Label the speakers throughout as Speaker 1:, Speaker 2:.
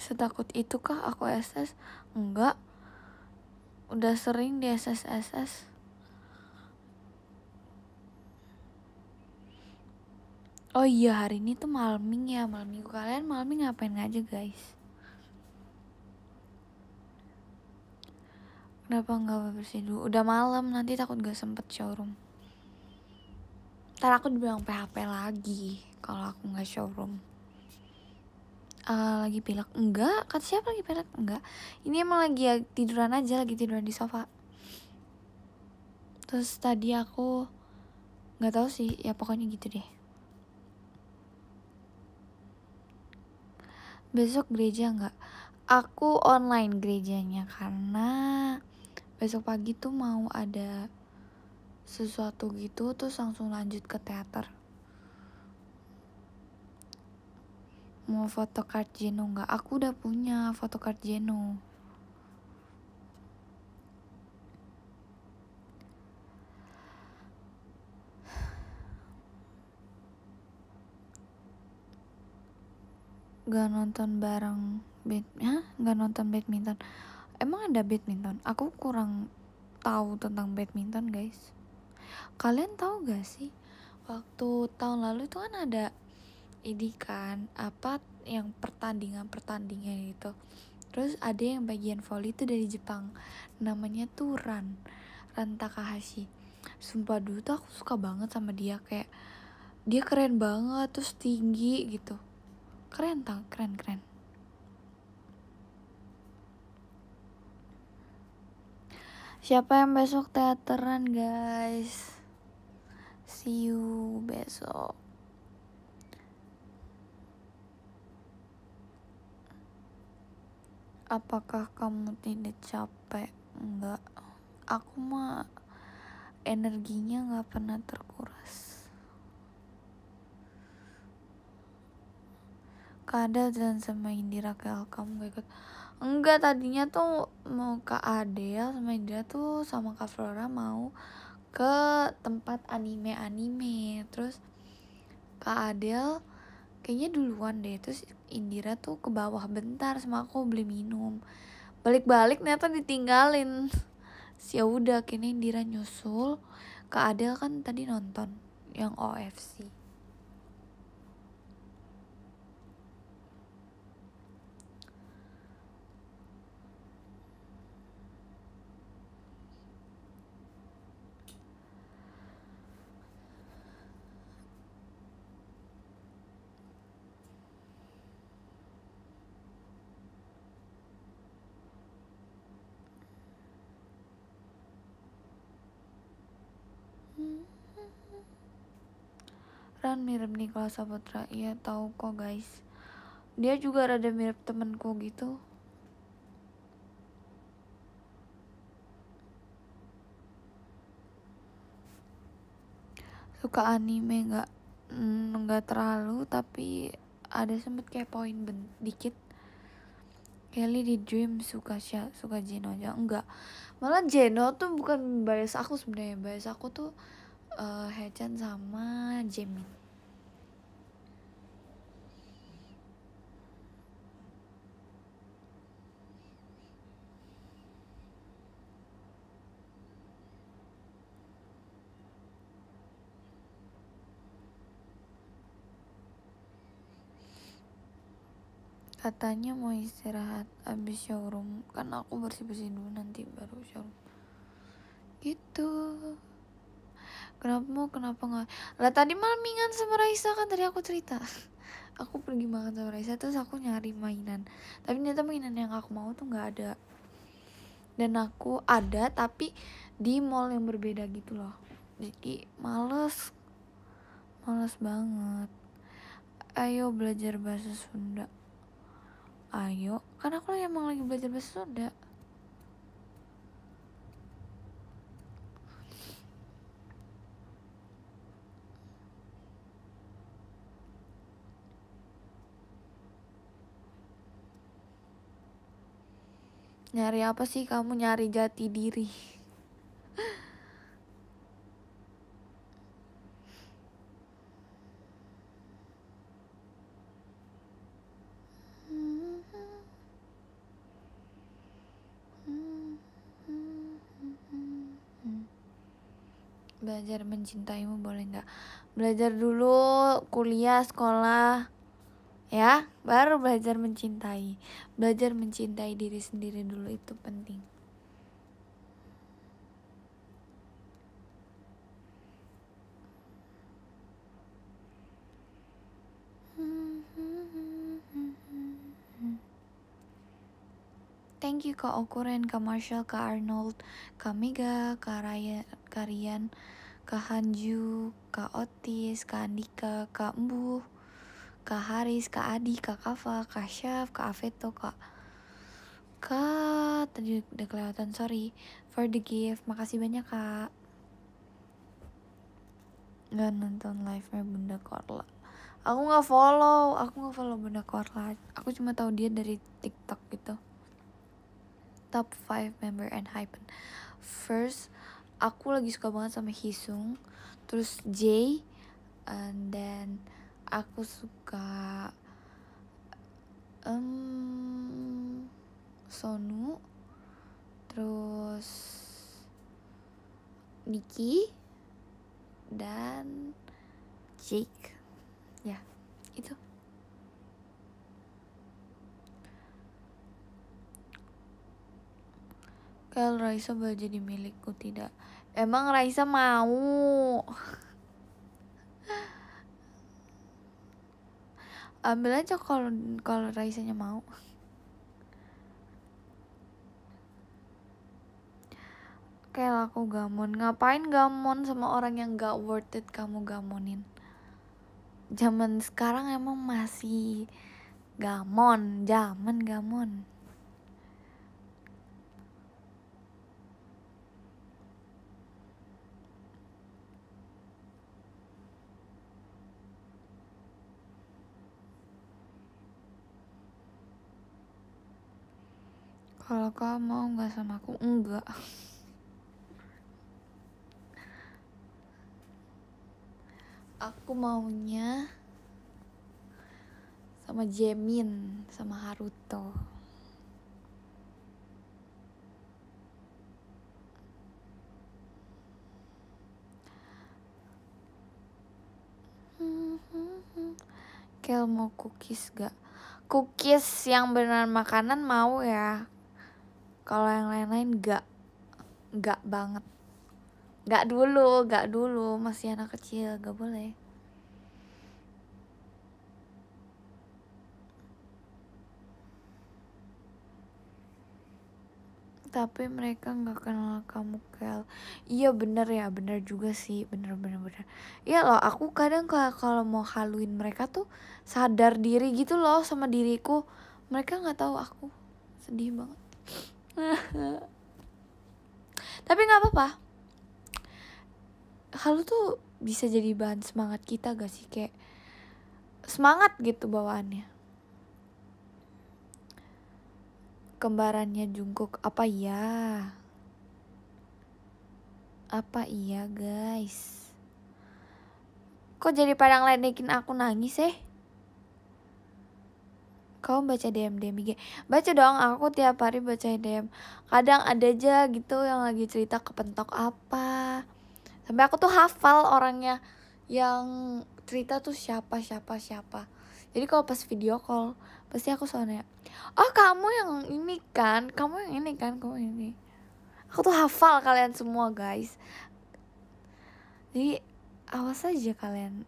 Speaker 1: setakut itu kah aku SS? Enggak. Udah sering di SS-SS. Oh iya hari ini tuh malam ya malam minggu kalian malam minggu ngapain aja guys? Kenapa nggak bersih dulu? Udah malam nanti takut gak sempet showroom. Ntar aku dibilang PHP lagi kalau aku nggak showroom uh, lagi pilek enggak kata siapa lagi pilek enggak ini emang lagi ya, tiduran aja lagi tiduran di sofa terus tadi aku nggak tahu sih ya pokoknya gitu deh besok gereja enggak aku online gerejanya karena besok pagi tuh mau ada sesuatu gitu terus langsung lanjut ke teater mau foto photocard Jeno nggak? Aku udah punya foto photocard Jeno. Gak nonton bareng bed, ya? Gak nonton badminton. Emang ada badminton? Aku kurang tahu tentang badminton, guys. Kalian tahu gak sih? Waktu tahun lalu itu kan ada ini kan apa yang pertandingan pertandingan itu terus ada yang bagian volley itu dari Jepang namanya tuh Ran Ran Takahashi sumpah dulu tuh aku suka banget sama dia kayak dia keren banget terus tinggi gitu keren tak keren keren siapa yang besok teateran guys see you besok apakah kamu tidak capek? Enggak. Aku mah energinya nggak pernah terkuras. Kada dan sama Indira ke kamu gak ikut. Enggak tadinya tuh mau ke Adele sama Indira tuh sama Kak Flora mau ke tempat anime-anime. Terus Kak Adele kayaknya duluan deh terus Indira tuh ke bawah bentar sama aku beli minum balik-balik ternyata ditinggalin si ya udah kini Indira nyusul ke Adel kan tadi nonton yang OFC beneran mirip Nicholas Saputra iya tahu kok guys dia juga rada mirip temenku gitu suka anime nggak mm, nggak mm, terlalu tapi ada sempet kayak poin ben dikit Kelly di Dream suka Sya, suka Jeno aja enggak malah Jeno tuh bukan bias aku sebenarnya bias aku tuh uh, eh, Hechan sama Jamin katanya mau istirahat abis showroom kan aku bersih bersih dulu nanti baru showroom gitu Kenapa mau kenapa nggak? Lah tadi malam mingguan sama Raisa kan tadi aku cerita. Aku pergi makan sama Raisa terus aku nyari mainan. Tapi ternyata mainan yang aku mau tuh nggak ada. Dan aku ada tapi di mall yang berbeda gitu loh. Jadi males. Males banget. Ayo belajar bahasa Sunda. Ayo, karena aku emang lagi belajar bahasa Sunda Nyari apa sih kamu nyari jati diri? belajar mencintaimu boleh nggak belajar dulu kuliah sekolah ya baru belajar mencintai belajar mencintai diri sendiri dulu itu penting Thank you Kak Okuren, Kak Marshall, Kak Arnold, Kak Mega, Kak, Raya, Kak Rian, Kak Hanju, Kak Otis, Kak Andika, Kak Embuh, Kak Haris, Kak Adi, Kak Kava, Kak Chef, Kak Aveto, Kak Kak, tadi udah kelewatan, sorry For the gift, makasih banyak kak Gak nonton live-nya Bunda Korla Aku gak follow, aku gak follow Bunda Korla Aku cuma tahu dia dari TikTok gitu Top 5 member and hype. First, aku lagi suka banget sama Hisung Terus J And then aku suka um, Sonu terus Niki dan Jake ya itu kalau Raisa boleh jadi milikku tidak emang Raisa mau ambil aja kalau kalau Raisanya mau kayak aku gamon ngapain gamon sama orang yang gak worth it kamu gamonin zaman sekarang emang masih gamon zaman gamon kalau kau mau nggak sama aku enggak aku maunya sama Jemin sama Haruto Kel mau cookies gak? Cookies yang beneran makanan mau ya kalau yang lain-lain gak gak banget gak dulu gak dulu masih anak kecil gak boleh tapi mereka nggak kenal kamu Kel iya bener ya bener juga sih bener bener bener iya loh aku kadang kalau mau haluin mereka tuh sadar diri gitu loh sama diriku mereka nggak tahu aku sedih banget tapi nggak apa-apa halu tuh bisa jadi bahan semangat kita gak sih kayak semangat gitu bawaannya kembarannya jungkuk apa iya apa iya guys kok jadi padang ledekin aku nangis eh Kau baca DM DM IG. Baca dong, aku tiap hari baca DM. Kadang ada aja gitu yang lagi cerita kepentok apa. Sampai aku tuh hafal orangnya yang cerita tuh siapa siapa siapa. Jadi kalau pas video call pasti aku soalnya, oh kamu yang ini kan, kamu yang ini kan, kamu yang ini. Aku tuh hafal kalian semua guys. Jadi awas aja kalian,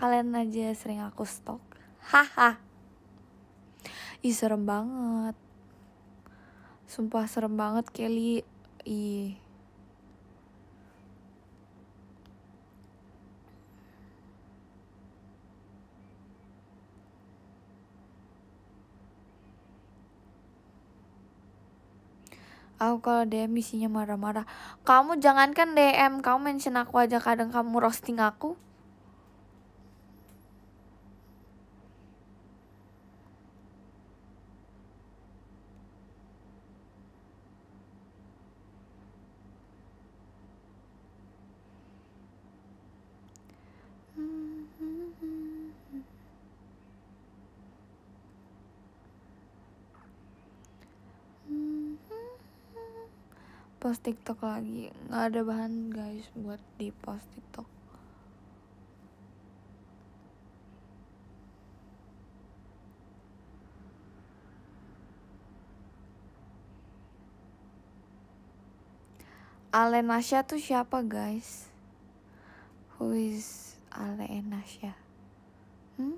Speaker 1: kalian aja sering aku stok. Haha. Ih serem banget. Sumpah serem banget Kelly. Ih. aku kalau DM isinya marah-marah. Kamu jangankan DM, kamu mention aku aja kadang kamu roasting aku. post tiktok lagi nggak ada bahan guys buat di post tiktok Ale Nasya tuh siapa guys? Who is Ale Nasya? Hmm?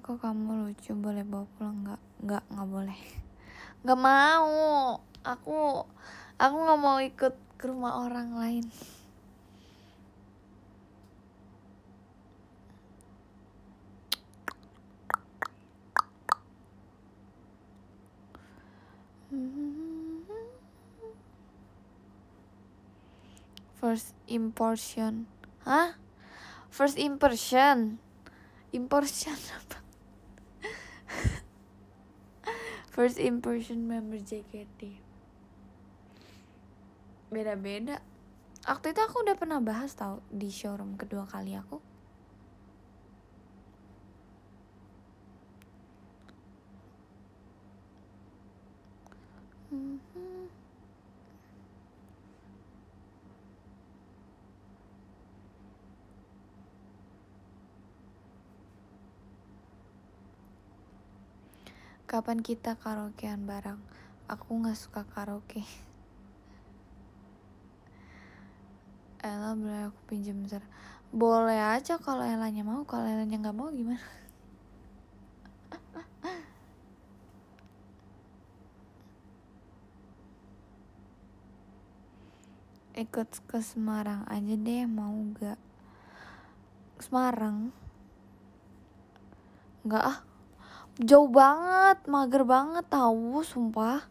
Speaker 1: Aku kamu lucu boleh bawa pulang nggak? Nggak, nggak boleh. Nggak mau. Aku, aku nggak mau ikut ke rumah orang lain. First impression, hah? First impression, impression apa? First impression member JKT. Beda-beda. Waktu itu aku udah pernah bahas tau di showroom kedua kali aku. Kapan kita karaokean bareng? Aku gak suka karaoke. Ella boleh aku pinjam bentar Boleh aja kalau Elanya mau, kalau Elanya nggak mau gimana? ikut ke Semarang aja deh mau gak Semarang nggak ah jauh banget mager banget tahu sumpah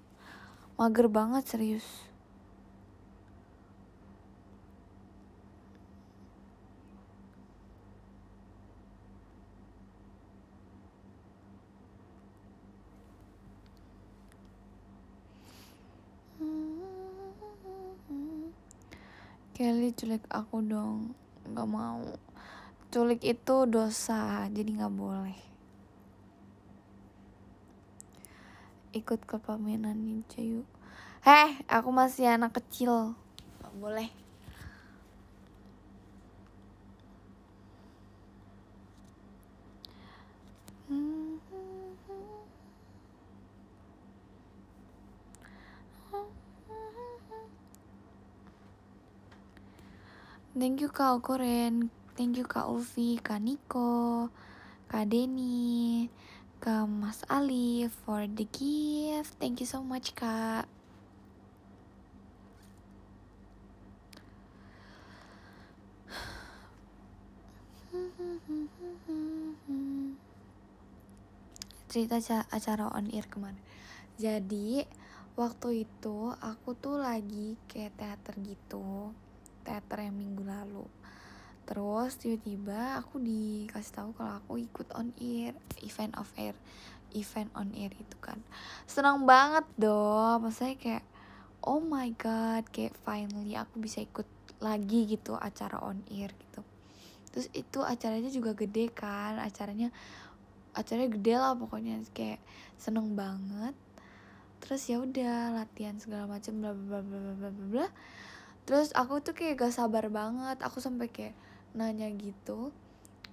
Speaker 1: mager banget serius Kelly culik aku dong nggak mau culik itu dosa jadi nggak boleh ikut ke pameran ninja yuk heh aku masih anak kecil Gak boleh Thank you Kak Okoren, thank you Kak Ulfi, Kak Niko, Kak Denny, ke Mas Ali for the gift. Thank you so much, Kak. cerita acara on air kemarin. jadi waktu itu aku tuh lagi ke teater gitu teater yang minggu lalu terus tiba-tiba aku dikasih tahu kalau aku ikut on air event of air event on air itu kan senang banget dong maksudnya kayak oh my god kayak finally aku bisa ikut lagi gitu acara on air gitu terus itu acaranya juga gede kan acaranya acaranya gede lah pokoknya kayak seneng banget terus ya udah latihan segala macam bla bla bla bla bla bla terus aku tuh kayak gak sabar banget aku sampai kayak nanya gitu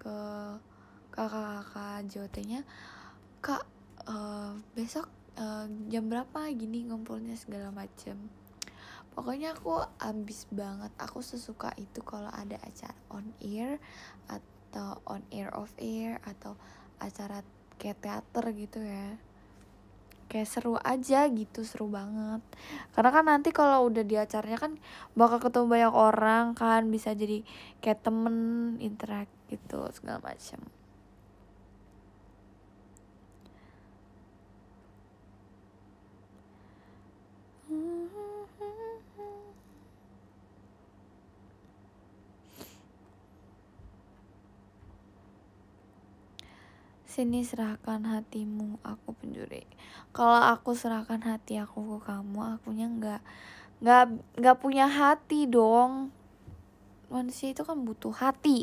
Speaker 1: ke kakak-kakak JOT-nya kak uh, besok uh, jam berapa gini ngumpulnya segala macem pokoknya aku ambis banget aku sesuka itu kalau ada acara on air atau on air off air atau acara kayak teater gitu ya kayak seru aja gitu seru banget karena kan nanti kalau udah di acaranya kan bakal ketemu banyak orang kan bisa jadi kayak temen interact gitu segala macam Sini serahkan hatimu, aku pencuri. Kalau aku serahkan hati aku ke kamu, akunya nggak nggak nggak punya hati dong. Manusia itu kan butuh hati.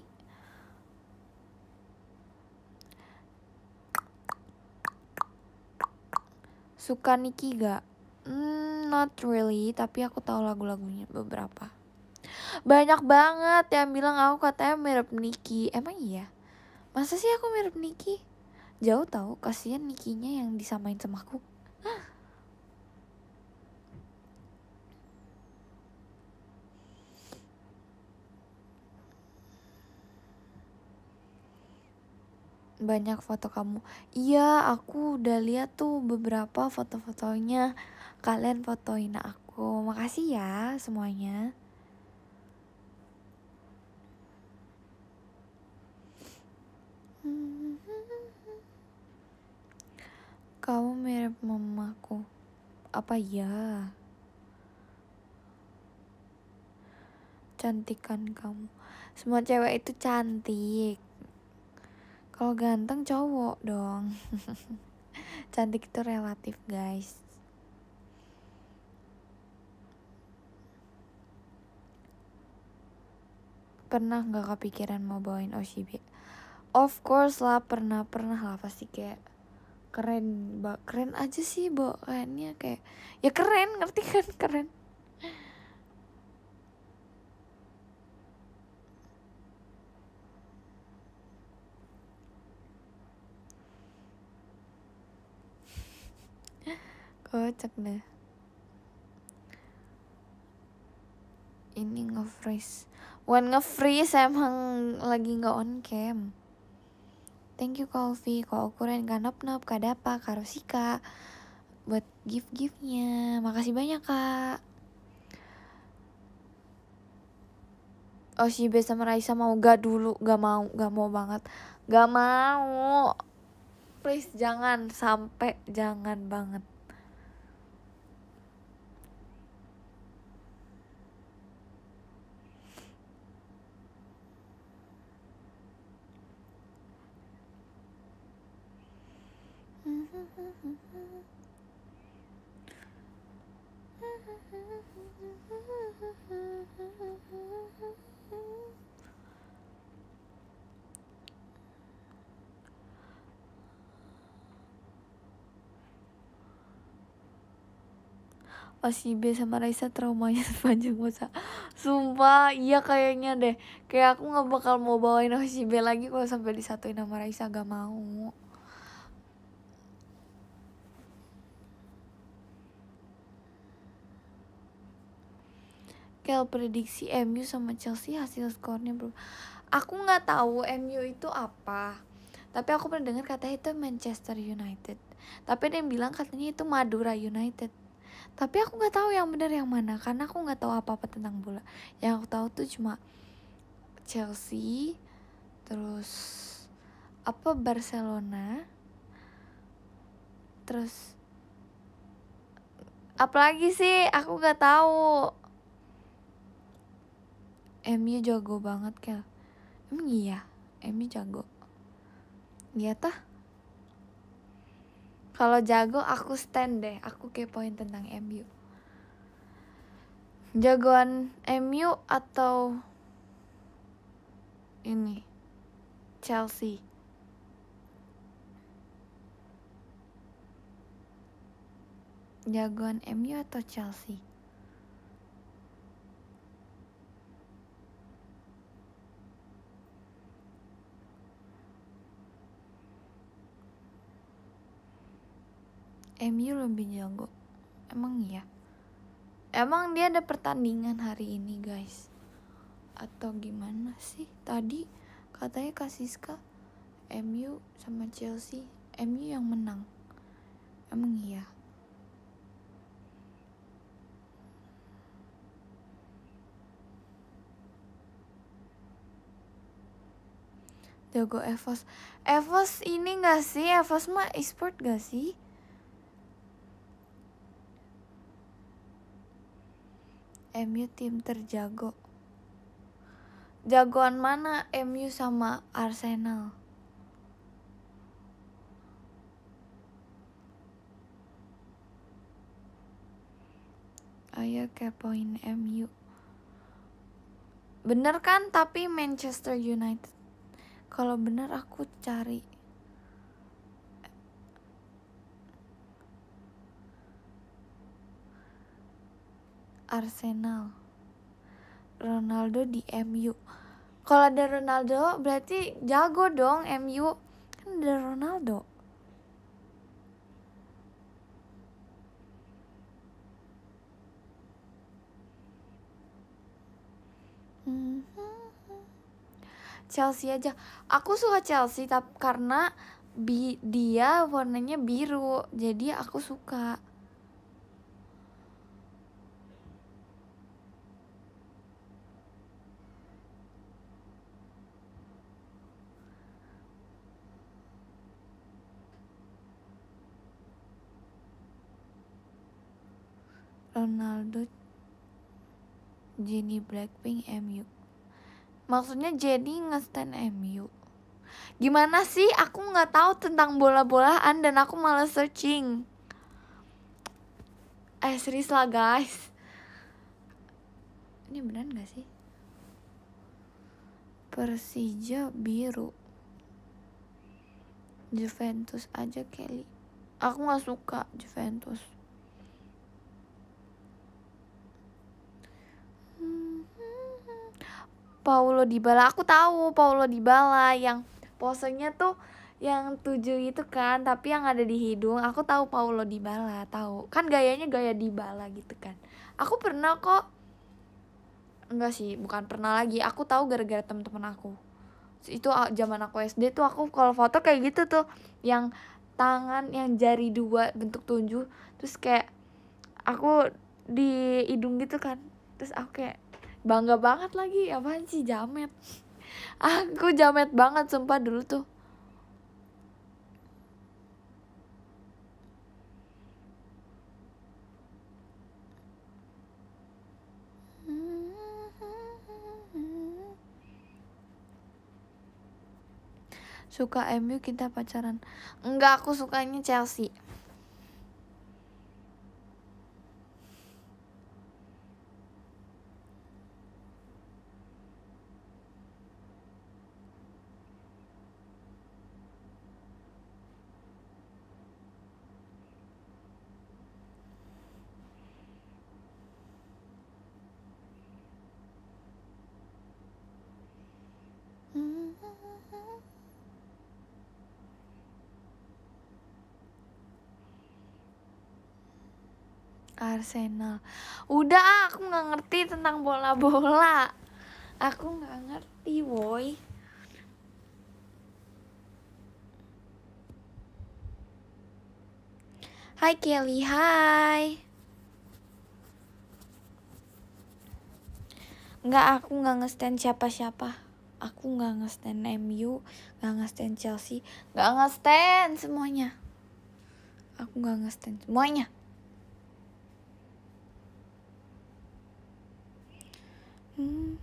Speaker 1: Suka Niki gak? Hmm, not really, tapi aku tahu lagu-lagunya beberapa. Banyak banget yang bilang aku katanya mirip Niki. Emang iya? Masa sih aku mirip Niki? jauh tahu kasihan Nikinya yang disamain sama aku banyak foto kamu. Iya, aku udah lihat tuh beberapa foto-fotonya. Kalian fotoin aku. Makasih ya semuanya. Hmm. Kamu mirip mamaku. Apa ya? Cantikan kamu. Semua cewek itu cantik. Kalau ganteng cowok dong. cantik itu relatif, guys. Pernah nggak kepikiran mau bawain OCB? Of course lah, pernah-pernah lah pasti kayak keren mbak keren aja sih bak kerennya kayak ya keren ngerti kan keren kocak deh ini nge-freeze bukan nge-freeze emang lagi nggak on cam Thank you Kak Ovi, Kak Ukuran, Kak Nop Nop, Kak Dapa, Kak Rosika buat gift-giftnya. Makasih banyak Kak. Oh Oshibe sama Raisa mau gak dulu, gak mau, gak mau banget, gak mau. Please jangan sampai jangan banget. si B sama Raisa traumanya sepanjang masa sumpah iya kayaknya deh kayak aku nggak bakal mau bawain si B lagi kalau sampai disatuin sama Raisa gak mau Kel prediksi MU sama Chelsea hasil skornya bro. Aku nggak tahu MU itu apa. Tapi aku pernah dengar katanya itu Manchester United. Tapi ada yang bilang katanya itu Madura United tapi aku nggak tahu yang benar yang mana karena aku nggak tahu apa apa tentang bola yang aku tahu tuh cuma Chelsea terus apa Barcelona terus apalagi sih aku nggak tahu MU jago banget kel emang iya MU jago iya tah kalau jago aku stand deh, aku kepoin tentang MU. Jagoan MU atau ini Chelsea. Jagoan MU atau Chelsea? MU lebih jago emang iya. emang dia ada pertandingan hari ini guys atau gimana sih tadi katanya Kasiska MU sama Chelsea MU yang menang emang iya jago Evos Evos ini gak sih Evos mah e-sport gak sih MU tim terjago. Jagoan mana MU sama Arsenal? Ayo kepoin MU. Bener kan tapi Manchester United. Kalau bener aku cari Arsenal. Ronaldo di MU. Kalau ada Ronaldo berarti jago dong MU. Kan ada Ronaldo. Mhm. Chelsea aja. Aku suka Chelsea tapi karena bi dia warnanya biru. Jadi aku suka. Ronaldo Jenny Blackpink MU maksudnya Jenny ngestan MU gimana sih aku nggak tahu tentang bola-bolaan dan aku malah searching eh serius lah guys ini benar nggak sih Persija biru Juventus aja Kelly aku nggak suka Juventus Paulo Dybala aku tahu Paulo Dybala yang posenya tuh yang tujuh itu kan tapi yang ada di hidung aku tahu Paulo Dybala tahu kan gayanya gaya Dybala gitu kan aku pernah kok enggak sih bukan pernah lagi aku tahu gara-gara temen-temen aku itu zaman aku SD tuh aku kalau foto kayak gitu tuh yang tangan yang jari dua bentuk tunjuk terus kayak aku di hidung gitu kan terus aku kayak bangga banget lagi apaan sih jamet aku jamet banget sumpah dulu tuh suka MU kita pacaran enggak aku sukanya Chelsea Arsenal udah ah, aku nggak ngerti tentang bola bola aku nggak ngerti boy Hai Kelly, hai. Enggak, aku nggak ngestand siapa-siapa. Aku nggak ngestand MU, nggak ngestand Chelsea, nggak ngestand semuanya. Aku nggak ngestand semuanya. 嗯。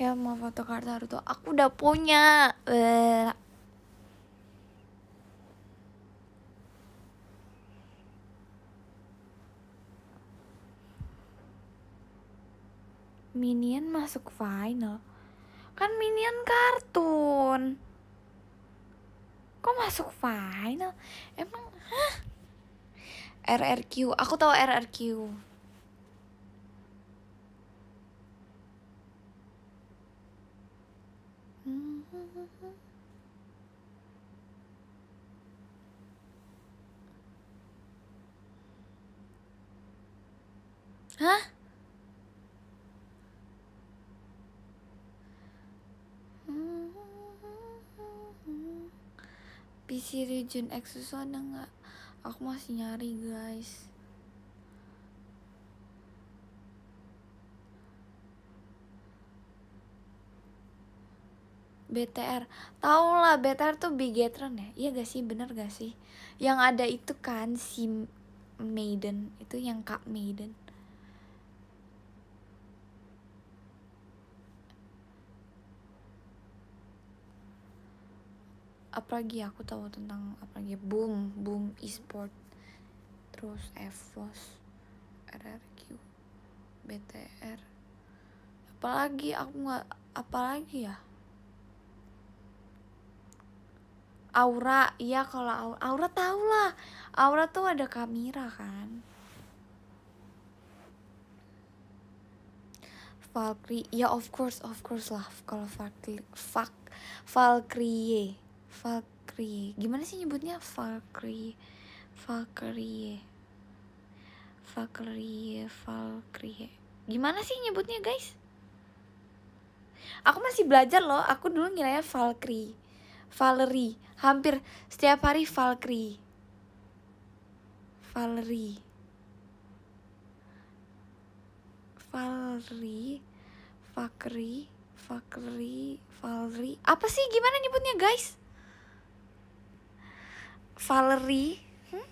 Speaker 1: ya mau foto kartu tuh aku udah punya Bleh. Minion masuk final Kan Minion kartun Kok masuk final? Emang hah? RRQ, aku tahu RRQ Hah? PC region Exus ada nggak? Aku masih nyari guys. BTR tau lah BTR tuh Bigetron ya iya gak sih bener gak sih yang ada itu kan si Maiden itu yang Kak Maiden apalagi aku tahu tentang apalagi boom boom e-sport terus evos rrq btr apalagi aku nggak apalagi ya aura ya kalau aura aura tau lah aura tuh ada kamera kan Valkyrie ya of course of course lah kalau Valkyrie Valkyrie Valkyrie gimana sih nyebutnya Valkyrie Valkyrie Valkyrie Valkyrie gimana sih nyebutnya guys aku masih belajar loh aku dulu ngiranya Valkyrie Valerie hampir setiap hari Valkyrie Valerie Valerie Fakri, Fakri, Valerie apa sih gimana nyebutnya guys Valerie hmm?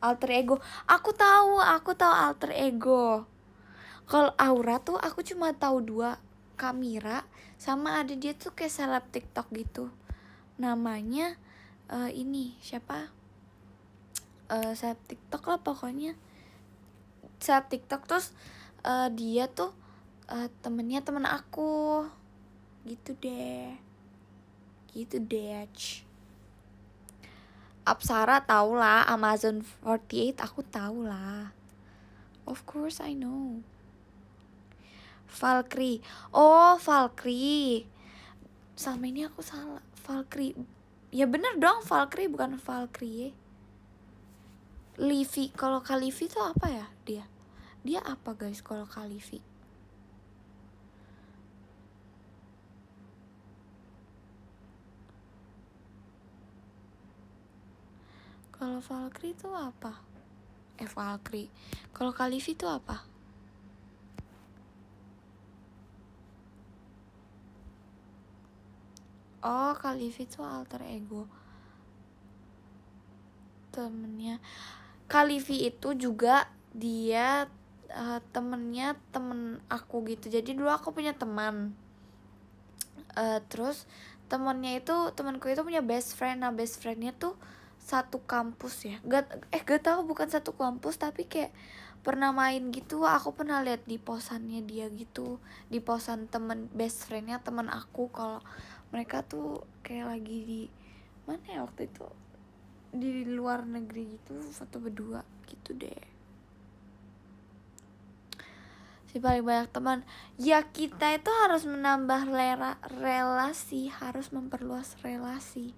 Speaker 1: alter ego aku tahu aku tahu alter ego kalau Aura tuh aku cuma tahu dua kamera sama ada dia tuh kayak seleb TikTok gitu namanya uh, ini siapa uh, seleb TikTok lah pokoknya seleb TikTok terus uh, dia tuh uh, temennya temen aku gitu deh gitu deh Apsara tau lah, Amazon 48 aku tau lah. Of course I know. Valkyrie. Oh, Valkyrie. Sama ini aku salah. Valkyrie. Ya bener dong, Valkyrie bukan Valkyrie. Livi, kalau Kalivi itu apa ya dia? Dia apa guys kalau Kalivi? Kalau Valkyrie itu apa? Eh Valkyrie. Kalau Khalifi itu apa? Oh, Khalifi itu alter ego temennya. Kalifi itu juga dia uh, temennya temen aku gitu. Jadi dulu aku punya teman. Uh, terus temennya itu temanku itu punya best friend. Nah, best friendnya tuh satu kampus ya gak eh gak tau bukan satu kampus tapi kayak pernah main gitu aku pernah lihat di posannya dia gitu di posan temen best friendnya temen aku kalau mereka tuh kayak lagi di mana ya waktu itu di luar negeri gitu foto berdua gitu deh si paling banyak teman ya kita itu harus menambah lera relasi harus memperluas relasi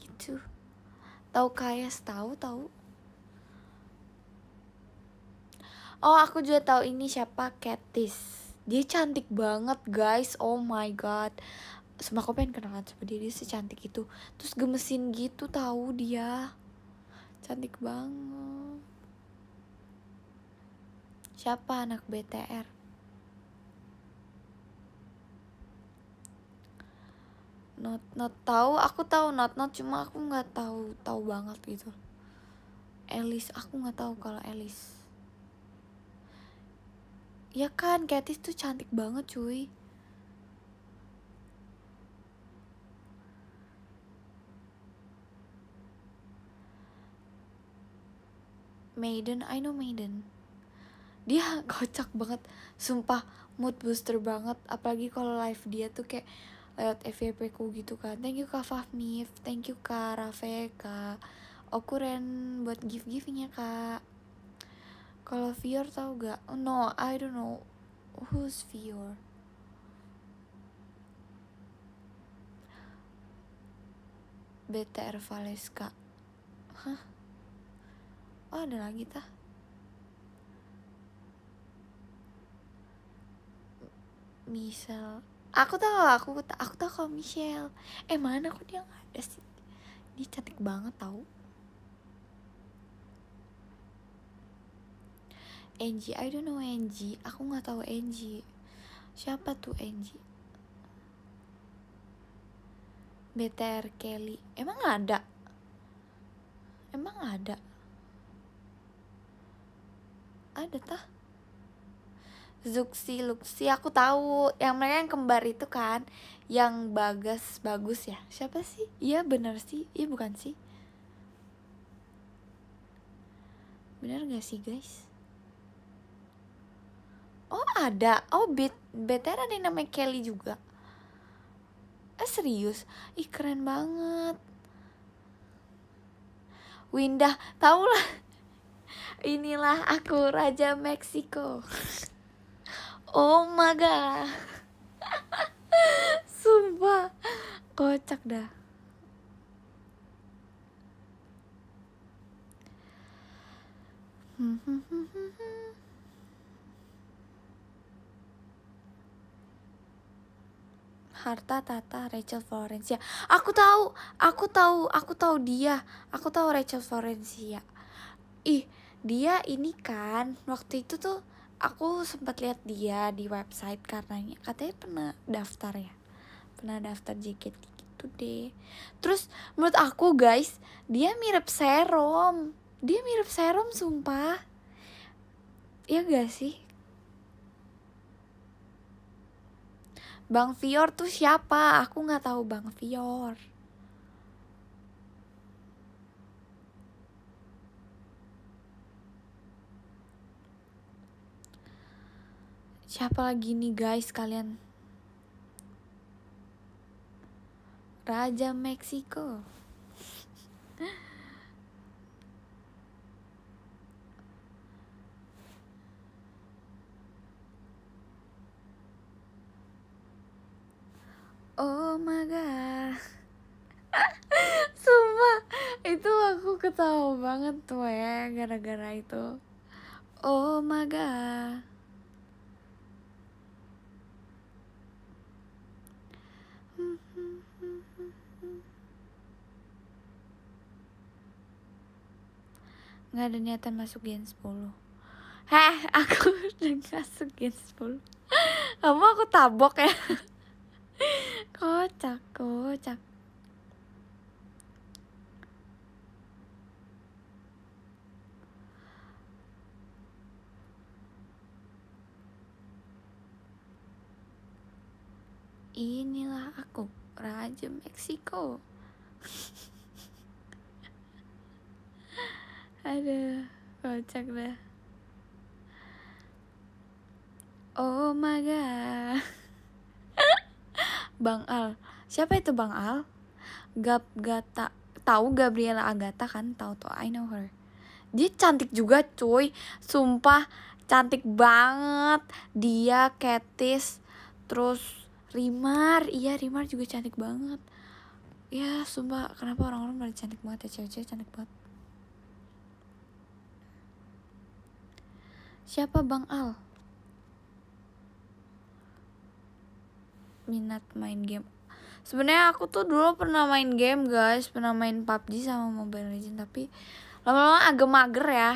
Speaker 1: gitu tahu kaya tahu tahu oh aku juga tahu ini siapa Katis dia cantik banget guys oh my god semua aku pengen kenalan sama dia, dia secantik itu Terus gemesin gitu tahu dia Cantik banget Siapa anak BTR? not not tahu aku tahu not not cuma aku nggak tahu tahu banget gitu Elis aku nggak tahu kalau Elis ya kan Katis tuh cantik banget cuy Maiden, I know Maiden. Dia kocak banget, sumpah mood booster banget. Apalagi kalau live dia tuh kayak lewat FYP ku gitu kan thank you kak Fafnif, thank you kak Rafe kak Okuren oh, buat gift giftnya kak kalau Fior tau gak oh, no I don't know who's Fior BTR Valeska Hah? Oh ada lagi tah Misal aku tahu aku aku tahu kalau Michelle eh mana aku dia nggak ada sih dia cantik banget tau Angie I don't know Angie aku nggak tahu Angie siapa tuh Angie BTR Kelly emang ada emang ada ada tah Zuxi Luxi aku tahu yang mereka yang kembar itu kan yang bagas bagus ya siapa sih iya bener sih iya bukan sih bener gak sih guys oh ada oh bet better ada yang namanya Kelly juga eh serius ih keren banget Winda tau lah inilah aku raja Meksiko oh my god sumpah kocak dah Harta Tata Rachel Florencia. Aku tahu, aku tahu, aku tahu dia. Aku tahu Rachel Florencia. Ih, dia ini kan waktu itu tuh aku sempat lihat dia di website karenanya katanya pernah daftar ya pernah daftar JKT gitu deh terus menurut aku guys dia mirip serum dia mirip serum sumpah ya gak sih Bang Fior tuh siapa? Aku nggak tahu Bang Fior. Siapa lagi nih guys kalian? Raja Meksiko. oh my god. Sumpah, itu aku ketawa banget tuh ya gara-gara itu. Oh my god. nggak ada niatan masuk gen 10 Heh, aku udah masuk gen 10 Kamu aku tabok ya Kocak, kocak Inilah aku, Raja Meksiko Aduh, kocak dah. Oh my god. Bang Al. Siapa itu Bang Al? Gab Gata. Tahu Gabriela Agata kan? Tahu tuh, I know her. Dia cantik juga, cuy. Sumpah cantik banget. Dia Ketis terus Rimar. Iya, Rimar juga cantik banget. Ya, sumpah kenapa orang-orang pada cantik banget ya cewek-cewek cantik banget. Siapa Bang Al? Minat main game. Sebenarnya aku tuh dulu pernah main game, guys, pernah main PUBG sama Mobile Legends, tapi lama-lama agak mager ya.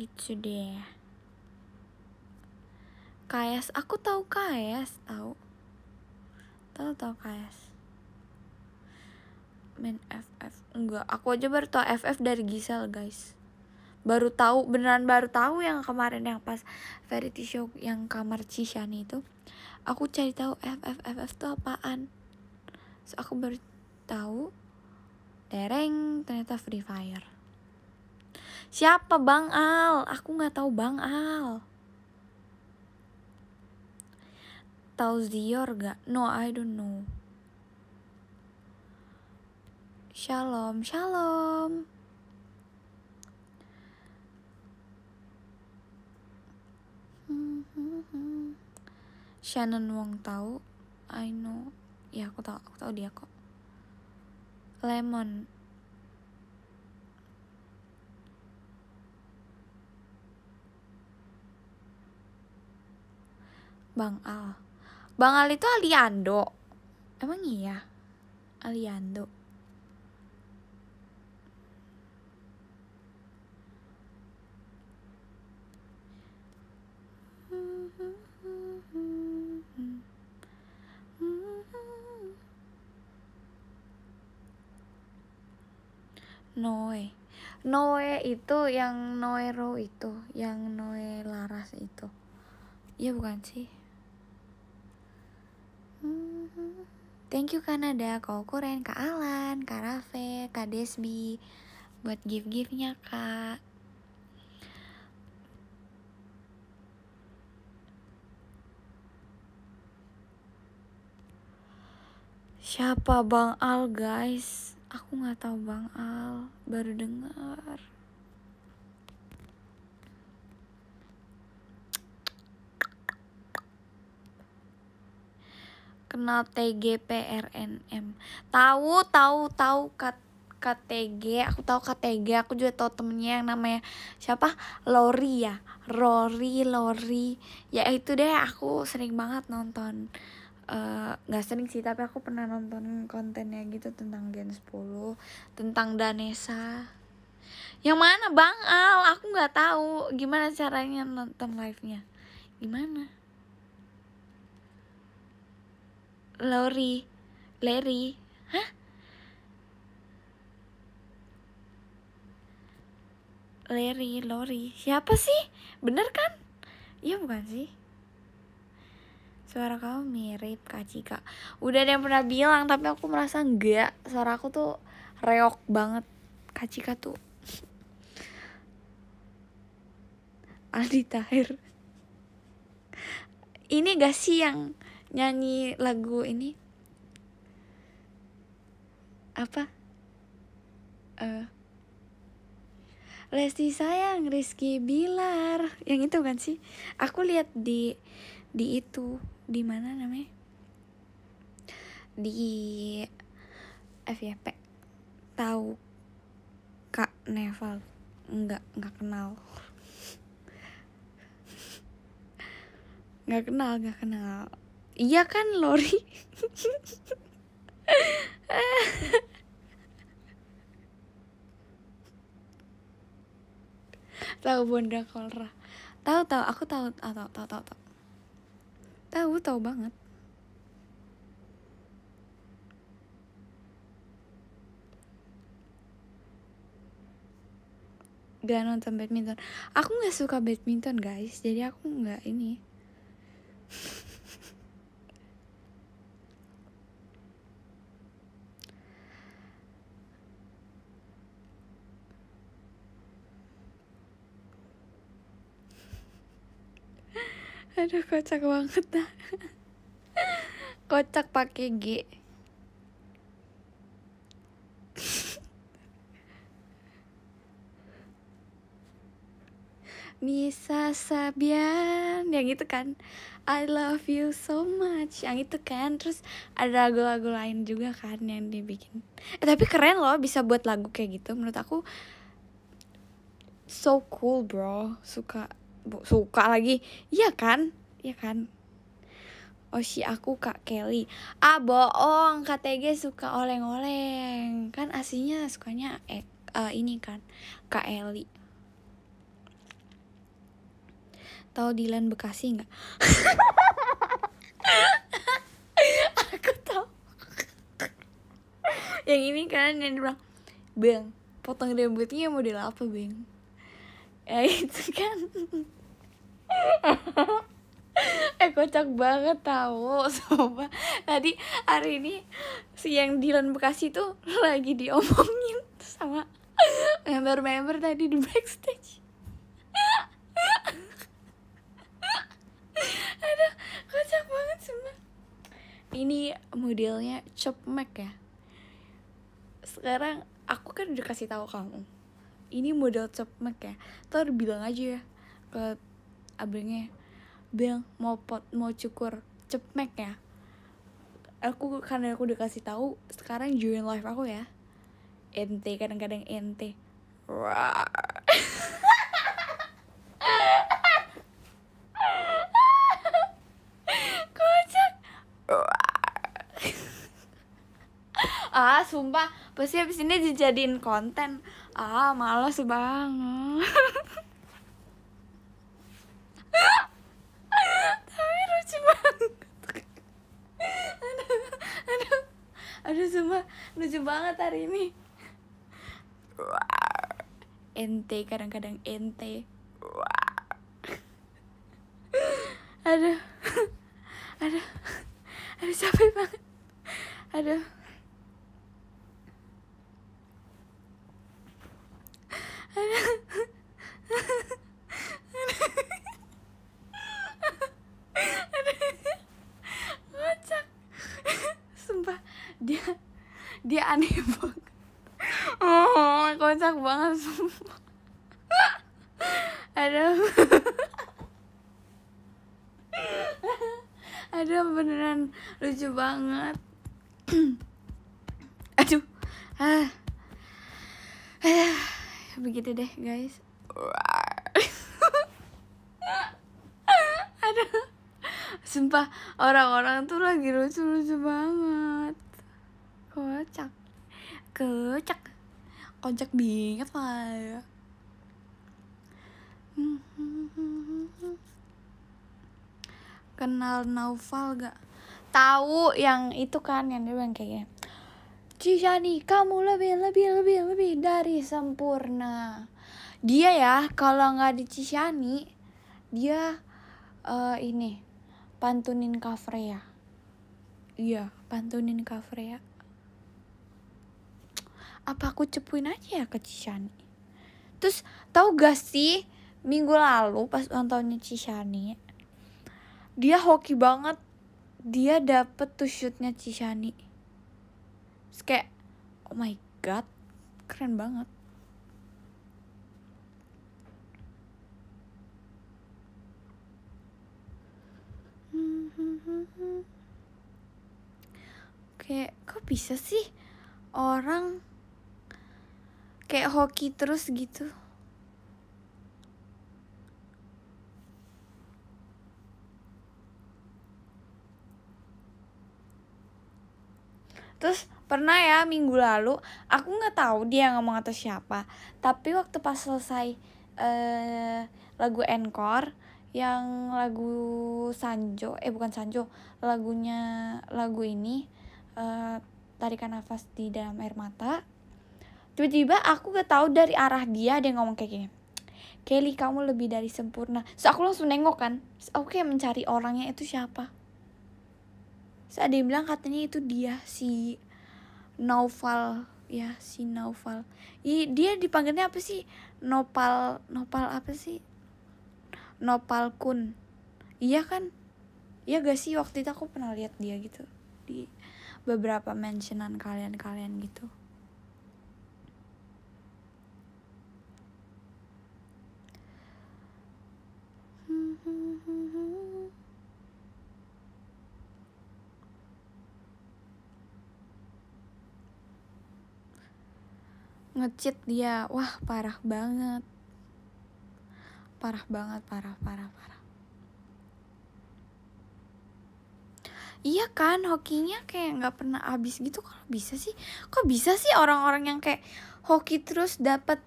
Speaker 1: Gitu deh. Kayas, aku tahu Kayas, tahu. Tahu tahu Kayas. Main FF. Enggak, aku aja baru tau FF dari Gisel, guys baru tahu beneran baru tahu yang kemarin yang pas variety show yang kamar Cishan itu aku cari tahu FFFF itu apaan so aku baru tahu Dereng ternyata free fire siapa bang Al aku nggak tahu bang Al tahu Zior gak? No, I don't know. Shalom, shalom. Shannon Wong tahu I know ya aku tahu aku tahu dia kok Lemon Bang Al Bang Al itu Aliando Emang iya? Aliando Noe. Noe itu yang Noero itu, yang Noe Laras itu. Iya bukan sih? Hmm. Thank you Kanada, Kak Kuren, Kak Alan, Kak Rafe, Kak Desbi buat gift-giftnya Kak. Siapa Bang Al guys? Aku nggak tahu Bang Al, baru dengar. kenal TGPRNM. Tahu, tahu, tahu kat KTG, aku tahu KTG, aku juga tahu temennya yang namanya siapa? Lori ya, Rory, Lori. Ya itu deh, aku sering banget nonton. Eh, nggak uh, sering sih tapi aku pernah nonton kontennya gitu tentang Gen 10 tentang Danesa yang mana Bang Al aku nggak tahu gimana caranya nonton live nya gimana Lori Larry hah Larry Lori siapa sih bener kan iya bukan sih Suara kamu mirip Kak Cika. Udah ada yang pernah bilang, tapi aku merasa enggak. Suara aku tuh reok banget. Kak Cika tuh. Aldi Tahir. Ini gak sih yang nyanyi lagu ini? Apa? Eh... Uh. Lesti sayang Rizky Bilar yang itu kan sih aku lihat di di itu di mana namanya di FYP tahu Kak Neval nggak nggak kenal nggak kenal nggak kenal iya kan Lori tahu bunda Kolra tahu tahu aku tahu tahu tahu tahu Tahu, tahu banget. Gak nonton badminton. Aku nggak suka badminton guys, jadi aku nggak ini. aduh kocak banget dah kocak pakai G Misa Sabian yang itu kan I love you so much yang itu kan terus ada lagu-lagu lain juga kan yang dibikin eh, tapi keren loh bisa buat lagu kayak gitu menurut aku so cool bro suka suka lagi iya kan iya kan Oshi oh, aku Kak Kelly Ah bohong KTG suka oleng-oleng Kan aslinya sukanya eh, uh, ini kan Kak Eli Tahu Dilan Bekasi nggak? aku tahu Yang ini kan yang bilang Bang potong rambutnya model apa Bang? ya itu kan eh kocak banget tahu coba tadi hari ini si yang Dilan Bekasi tuh lagi diomongin sama member-member tadi di backstage ada kocak banget semua. ini modelnya Chop Mac ya sekarang aku kan udah kasih tahu kamu ini modal cepmek ya ntar bilang aja ya ke abangnya bilang mau pot mau cukur cepmek ya aku karena aku udah kasih tahu sekarang join live aku ya ente kadang-kadang ente
Speaker 2: kocak
Speaker 1: ah sumpah pasti habis ini dijadiin konten ah males banget
Speaker 2: tapi lucu banget aduh aduh
Speaker 1: aduh semua lucu banget hari ini ente kadang-kadang ente aduh aduh aduh capek banget aduh kocak sumpah dia dia aneh banget oh kocak banget sumpah ada ada beneran lucu banget aduh ah. ah begitu deh guys ada sumpah orang-orang tuh lagi lucu-lucu banget kocak kocak kocak banget lah kenal Naufal gak tahu yang itu kan yang dia bilang kayak Cishani, kamu lebih, lebih, lebih, lebih dari sempurna. Dia ya, kalau nggak di Cishani, dia uh, ini pantunin ya. Iya, pantunin ya. Apa aku cepuin aja ya ke Cishani? Terus tahu gak sih minggu lalu pas ulang tahunnya Cishani, dia hoki banget dia dapet tuh shootnya Cisani. Terus kayak oh my god keren banget kayak kok bisa sih orang kayak hoki terus gitu terus pernah ya minggu lalu aku nggak tahu dia ngomong atau siapa tapi waktu pas selesai uh, lagu encore yang lagu Sanjo eh bukan Sanjo lagunya lagu ini uh, tarikan nafas di dalam air mata tiba-tiba aku gak tahu dari arah dia dia ngomong kayak gini Kelly kamu lebih dari sempurna so aku langsung nengok kan so, aku kayak mencari orangnya itu siapa so dia bilang katanya itu dia si Naufal ya si Naufal I, dia dipanggilnya apa sih Nopal Nopal apa sih Nopal Kun iya kan iya gak sih waktu itu aku pernah lihat dia gitu di beberapa mentionan kalian-kalian gitu
Speaker 2: mm hmm. hmm,
Speaker 1: hmm, hmm. ngecit dia wah parah banget parah banget parah parah parah iya kan hokinya kayak nggak pernah habis gitu kalau bisa sih kok bisa sih orang-orang yang kayak hoki terus dapat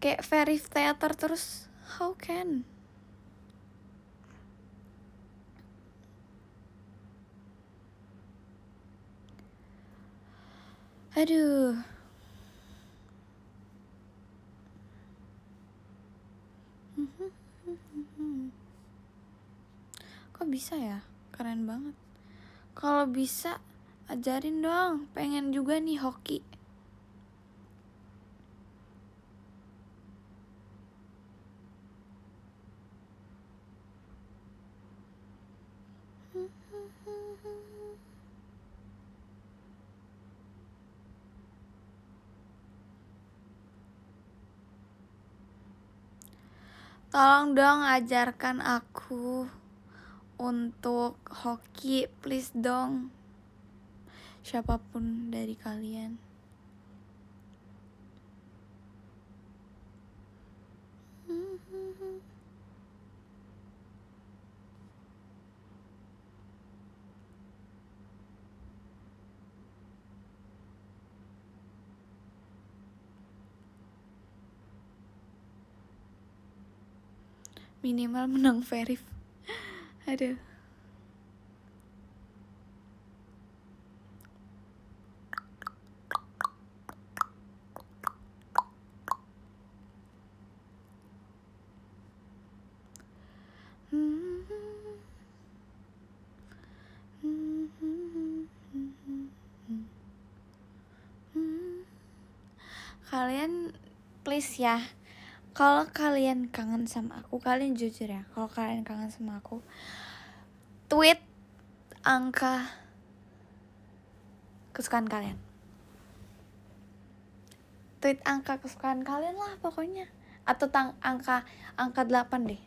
Speaker 1: kayak verif teater terus how can aduh kok bisa ya keren banget kalau bisa ajarin dong pengen juga nih hoki Tolong dong ajarkan aku untuk hoki please dong siapapun dari kalian minimal menang verif Aduh. Kalian please ya kalau kalian kangen sama aku kalian jujur ya kalau kalian kangen sama aku tweet angka kesukaan kalian tweet angka kesukaan kalian lah pokoknya atau tang angka angka 8 deh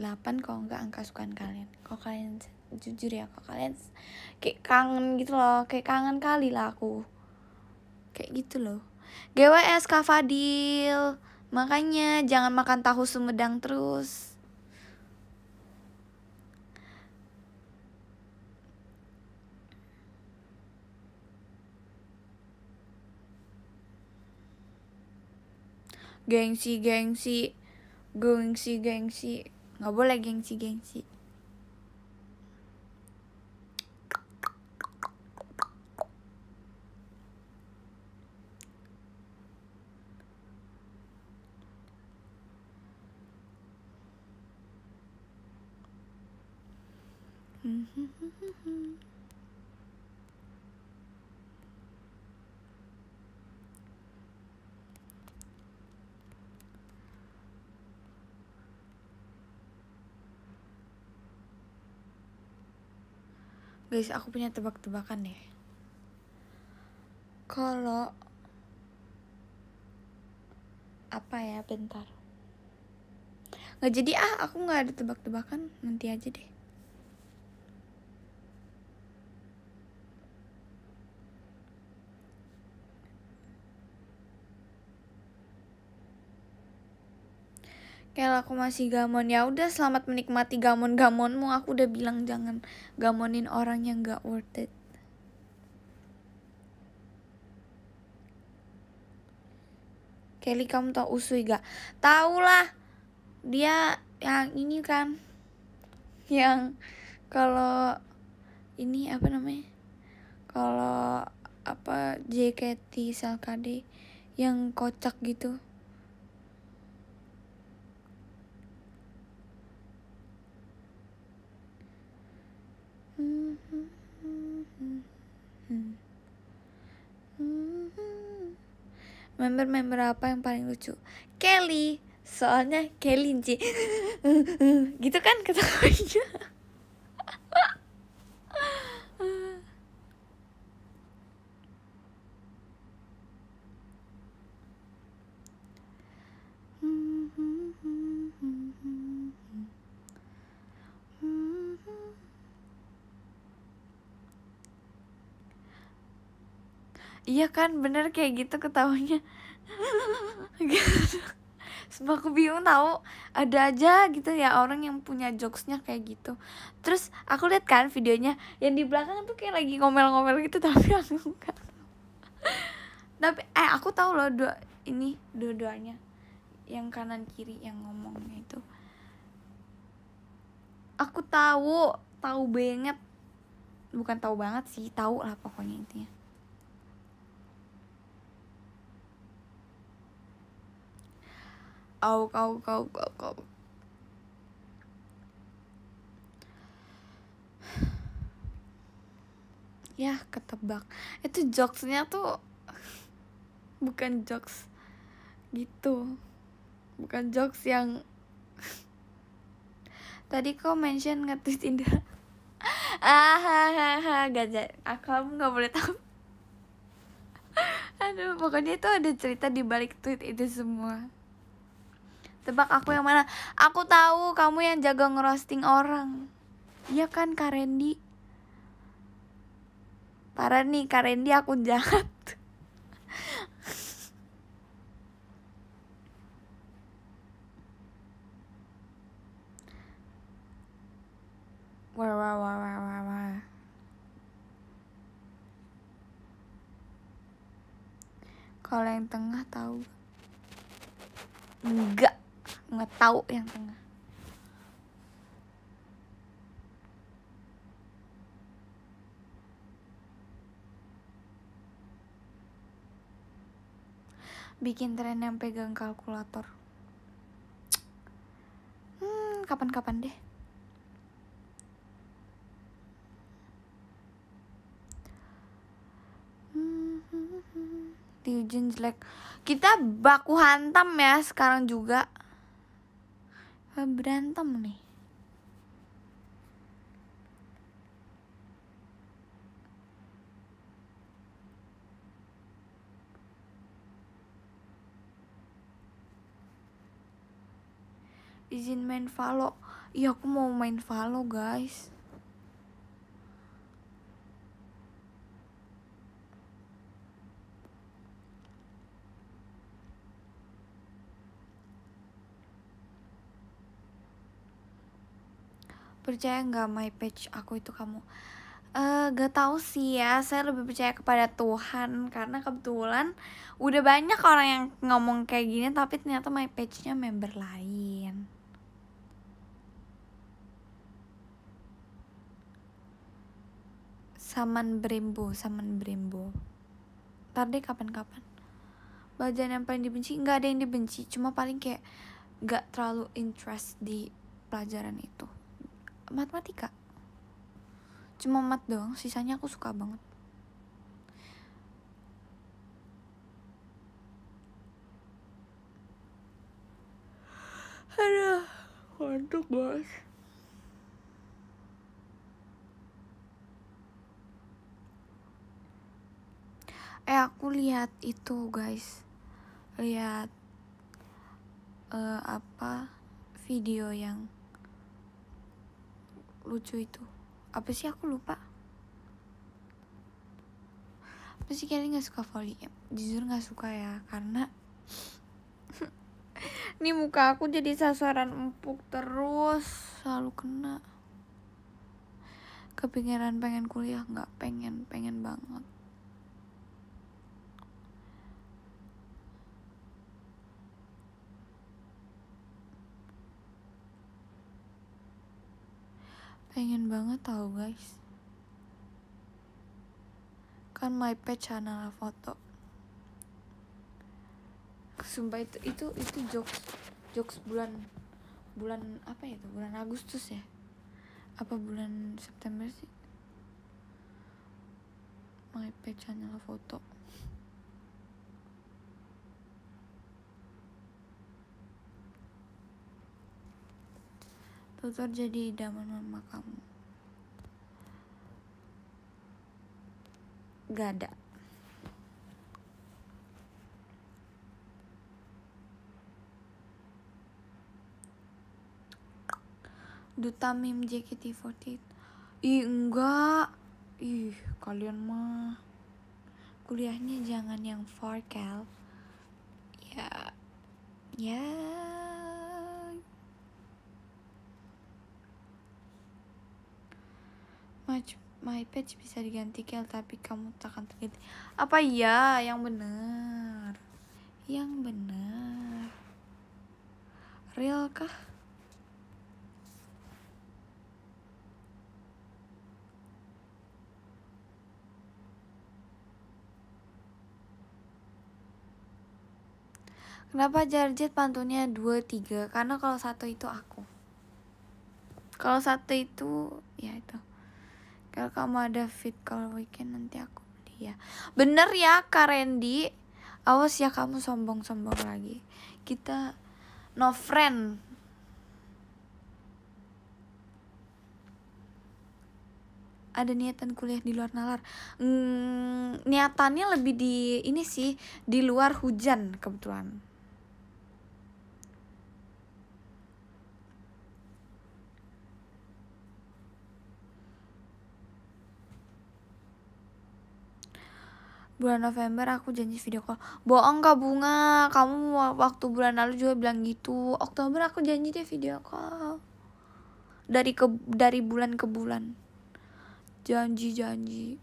Speaker 1: 8 kalau enggak angka kesukaan kalian kalau kalian jujur ya kalau kalian kayak kangen gitu loh kayak kangen kali lah aku kayak gitu loh GWS Kak Fadil Makanya jangan makan tahu Sumedang terus. Gengsi, gengsi, gengsi, gengsi. Nggak boleh gengsi, gengsi. Guys, aku punya tebak-tebakan deh. Kalau apa ya bentar nggak jadi ah aku nggak ada tebak-tebakan nanti aja deh kayak aku masih gamon ya udah selamat menikmati gamon gamonmu aku udah bilang jangan gamonin orang yang gak worth it Kelly kamu tau usui gak tau lah dia yang ini kan yang kalau ini apa namanya kalau apa JKT Salkade yang kocak gitu Hmm. Member-member apa yang paling lucu? Kelly, soalnya Kelly gitu kan ketawanya. iya kan bener kayak gitu ketawanya gitu. Sebab aku bingung tahu ada aja gitu ya orang yang punya jokesnya kayak gitu. Terus aku lihat kan videonya yang di belakang tuh kayak lagi ngomel-ngomel gitu tapi aku enggak. tapi eh aku tahu loh dua ini dua-duanya yang kanan kiri yang ngomongnya itu. Aku tahu, tahu banget. Bukan tahu banget sih, tahu lah pokoknya intinya. au kau kau kau kau ya ketebak itu jokesnya tuh bukan jokes gitu bukan jokes yang tadi kau mention ngetis tidak ah gak jadi Akalmu nggak boleh tahu aduh pokoknya itu ada cerita di balik tweet itu semua Tebak aku yang mana? Aku tahu kamu yang jago ngerosting orang. Iya kan Kak Randy? Parah nih Kak Randy aku jahat. wah wah wah wah wah wah. Kalau yang tengah tahu. Enggak nggak tahu yang tengah bikin tren yang pegang kalkulator hmm kapan-kapan deh hmm, di ujian jelek kita baku hantam ya sekarang juga berantem nih izin main follow Iya aku mau main follow guys. percaya nggak my page aku itu kamu Uh, eh, gak tau sih ya, saya lebih percaya kepada Tuhan Karena kebetulan udah banyak orang yang ngomong kayak gini Tapi ternyata my page-nya member lain Saman Brembo, Saman Brembo Ntar kapan-kapan bajan yang paling dibenci, nggak ada yang dibenci Cuma paling kayak gak terlalu interest di pelajaran itu matematika cuma mat doang sisanya aku suka banget
Speaker 2: Aduh, waduh bos.
Speaker 1: Eh aku lihat itu guys, lihat uh, apa video yang lucu itu apa sih aku lupa apa sih kalian nggak suka volley ya, jujur nggak suka ya karena ini muka aku jadi sasaran empuk terus selalu kena kepikiran pengen kuliah nggak pengen pengen banget pengen banget tahu guys kan my pet channel foto sumpah itu itu itu jokes jokes bulan bulan apa ya itu bulan Agustus ya apa bulan September sih my pet channel foto Tutur jadi idaman mama kamu. Gak ada. Duta mim JKT48. Ih, enggak. Ih, kalian mah kuliahnya jangan yang cal. Ya. Ya. much my page bisa diganti kel tapi kamu takkan terganti apa iya yang benar yang benar real kah Kenapa jarjet pantunnya dua tiga Karena kalau satu itu aku. Kalau satu itu ya itu. Kel kamu ada fit kalau weekend nanti aku beli ya. Bener ya Kak Randy. Awas ya kamu sombong-sombong lagi. Kita no friend. ada niatan kuliah di luar nalar hmm, niatannya lebih di ini sih di luar hujan kebetulan bulan November aku janji video call bohong kak bunga kamu waktu bulan lalu juga bilang gitu Oktober aku janji deh video call dari ke dari bulan ke bulan janji janji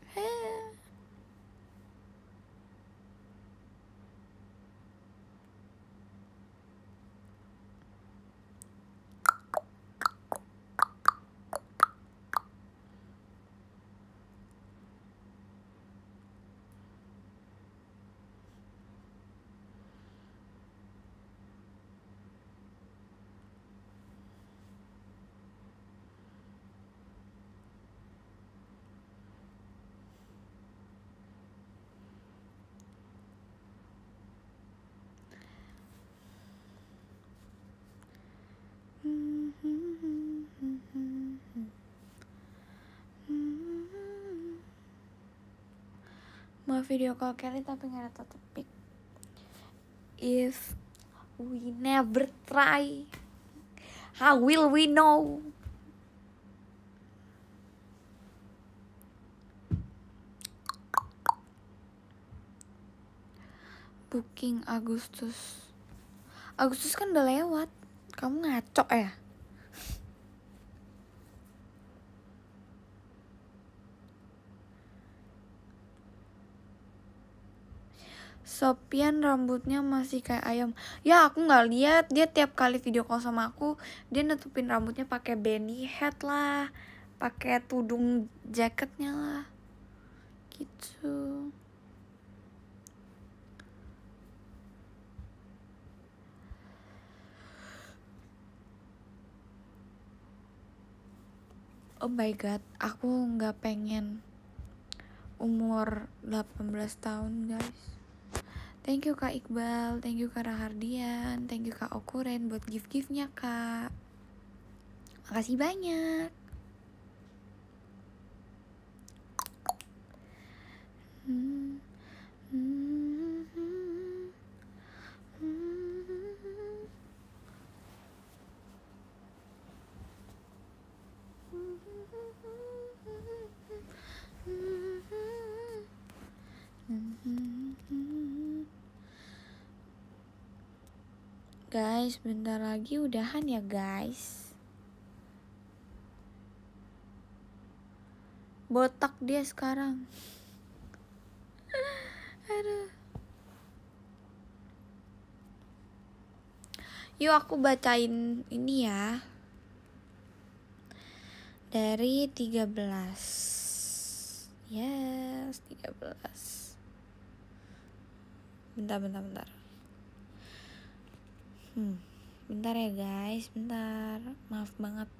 Speaker 1: video call Kelly tapi nggak ada topik if we never try how will we know booking Agustus Agustus kan udah lewat kamu ngaco ya Sopian rambutnya masih kayak ayam. Ya aku nggak lihat dia tiap kali video call sama aku dia nutupin rambutnya pakai benny hat lah, pakai tudung jaketnya lah, gitu. Oh my god, aku nggak pengen umur 18 tahun guys. Thank you Kak Iqbal, thank you Kak Rahardian, thank you Kak Okuren buat gift-giftnya Kak. Makasih banyak.
Speaker 2: Hmm. Hmm.
Speaker 1: guys, bentar lagi udahan ya guys. Botak dia sekarang. Aduh. Yuk aku bacain ini ya. Dari 13. Yes, 13. Bentar, bentar, bentar hmm, bentar ya guys bentar maaf banget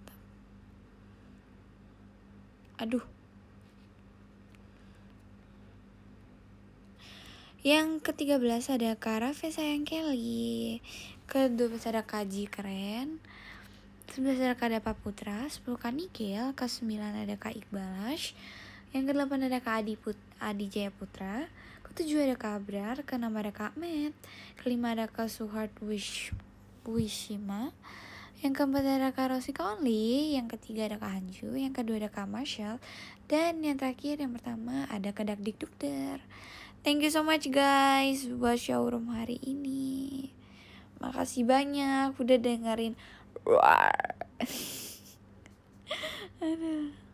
Speaker 1: aduh Yang ke-13 ada Karafe Sayang Kelly Ke-12 ada Kaji Keren ke 11 ada Kak Pak Putra 10 Kak Nigel Ke-9 ada Kak Iqbalash Yang ke-8 ada Kak Adi, Put Adi Jaya Putra Tujuh ada Abrar, keenam ada Kak kelima ada Kak Suhart Wish, Wishima, yang keempat ada Kak Rosi Only, yang ketiga ada Kak Hanju, yang kedua ada Kak Marshall, dan yang terakhir yang pertama ada kedak dik Dukder. Thank you so much guys buat showroom hari ini. Makasih banyak udah dengerin.
Speaker 2: Aduh.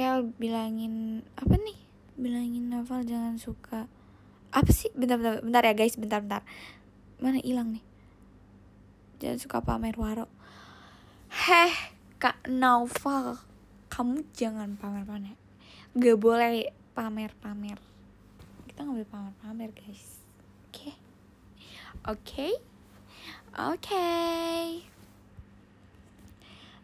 Speaker 1: Kel bilangin apa nih bilangin Naval jangan suka apa sih bentar bentar bentar ya guys bentar bentar mana hilang nih jangan suka pamer waro heh kak Naval, kamu jangan pamer pamer gak boleh pamer pamer kita gak boleh pamer pamer guys oke okay? oke okay? oke okay.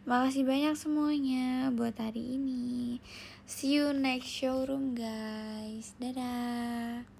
Speaker 1: Makasih banyak semuanya buat hari ini. See you next showroom guys. Dadah.